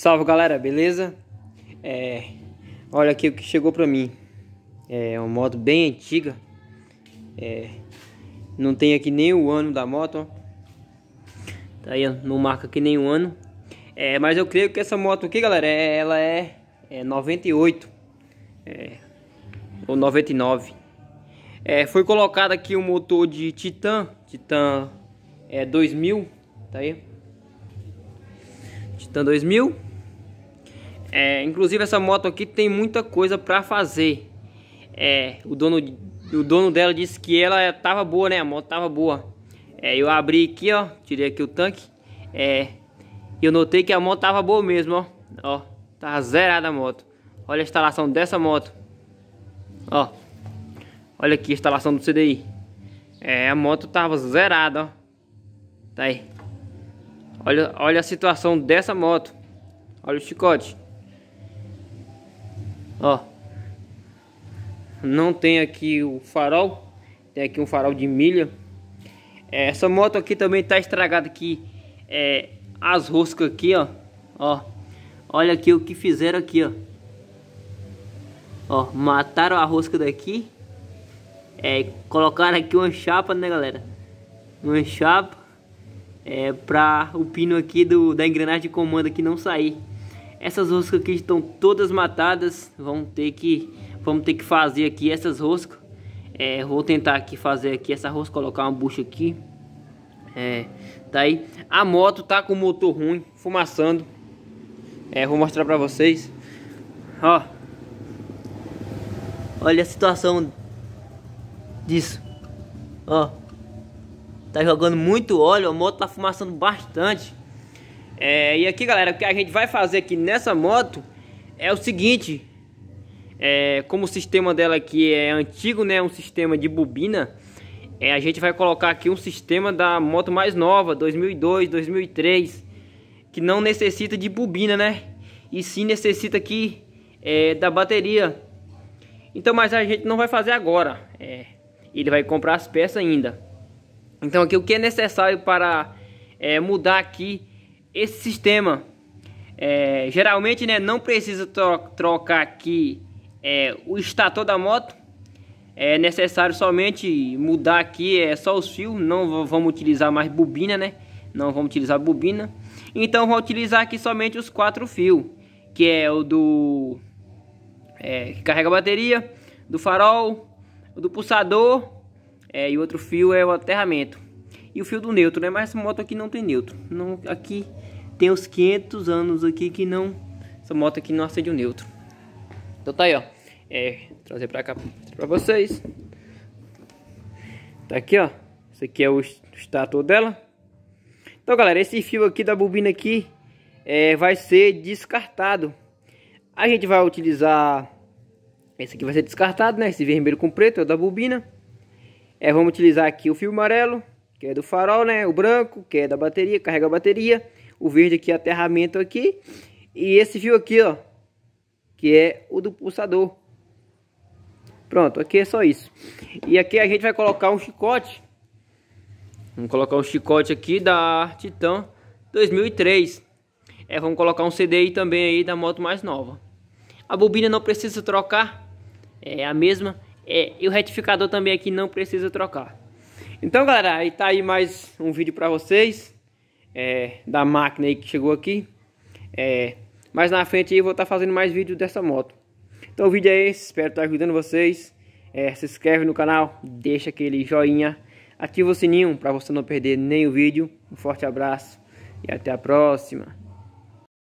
Salve galera, beleza? É, olha aqui o que chegou pra mim. É uma moto bem antiga. É, não tem aqui nem o ano da moto. Ó. Tá aí, ó, não marca aqui nem o ano. É, mas eu creio que essa moto aqui, galera, é, ela é, é 98. É, ou 99. É, foi colocado aqui um motor de Titan. Titan é 2000. Tá aí. Titan 2000. É, inclusive essa moto aqui tem muita coisa para fazer. É, o dono o dono dela disse que ela tava boa, né? A moto tava boa. É, eu abri aqui, ó, tirei aqui o tanque. É, eu notei que a moto tava boa mesmo, ó. Ó, tava zerada a moto. Olha a instalação dessa moto. Ó. Olha aqui a instalação do CDI. É, a moto tava zerada, ó. Tá aí. Olha, olha a situação dessa moto. Olha o chicote. Ó. Não tem aqui o farol. Tem aqui um farol de milha. É, essa moto aqui também tá estragada aqui. É, as roscas aqui, ó. Ó. Olha aqui o que fizeram aqui, ó. Ó, mataram a rosca daqui. É, colocaram aqui uma chapa, né, galera? Uma chapa. É, pra o pino aqui do, da engrenagem de comando aqui não sair. Essas roscas aqui estão todas matadas. Vamos ter que, vamos ter que fazer aqui essas roscas. É, vou tentar aqui fazer aqui essa rosca, colocar uma bucha aqui. É, tá aí. A moto tá com o motor ruim, fumaçando. É, vou mostrar pra vocês. Ó. Olha a situação disso. Ó. Tá jogando muito óleo, a moto tá fumaçando bastante. É, e aqui galera, o que a gente vai fazer aqui nessa moto é o seguinte é, Como o sistema dela aqui é antigo, né, um sistema de bobina é, A gente vai colocar aqui um sistema da moto mais nova, 2002, 2003 Que não necessita de bobina, né E sim necessita aqui é, da bateria Então, mas a gente não vai fazer agora é, Ele vai comprar as peças ainda Então aqui o que é necessário para é, mudar aqui esse sistema é, geralmente né, não precisa tro trocar aqui é, o estator da moto. É necessário somente mudar aqui é só os fios, não vamos utilizar mais bobina, né? Não vamos utilizar bobina. Então vou utilizar aqui somente os quatro fios, que é o do é, que carrega a bateria, do farol, do pulsador é, e outro fio é o aterramento. E o fio do neutro, né? Mas essa moto aqui não tem neutro. Não, aqui tem uns 500 anos aqui que não. Essa moto aqui não acende o neutro. Então tá aí, ó. É, trazer pra cá pra vocês. Tá aqui, ó. Esse aqui é o estator dela. Então, galera, esse fio aqui da bobina aqui é, vai ser descartado. A gente vai utilizar... Esse aqui vai ser descartado, né? Esse vermelho com preto é o da bobina. É, vamos utilizar aqui o fio amarelo, que é do farol, né? O branco, que é da bateria, carrega a bateria o verde aqui aterramento aqui. E esse fio aqui, ó, que é o do pulsador. Pronto, aqui é só isso. E aqui a gente vai colocar um chicote. Vamos colocar um chicote aqui da Titan 2003. É, vamos colocar um CDI também aí da moto mais nova. A bobina não precisa trocar. É a mesma. É, e o retificador também aqui não precisa trocar. Então, galera, aí tá aí mais um vídeo para vocês é, da máquina aí que chegou aqui. É, mais na frente aí eu vou estar tá fazendo mais vídeos dessa moto. Então o vídeo é esse, espero estar tá ajudando vocês. É, se inscreve no canal, deixa aquele joinha, ativa o sininho para você não perder nenhum vídeo. Um forte abraço e até a próxima.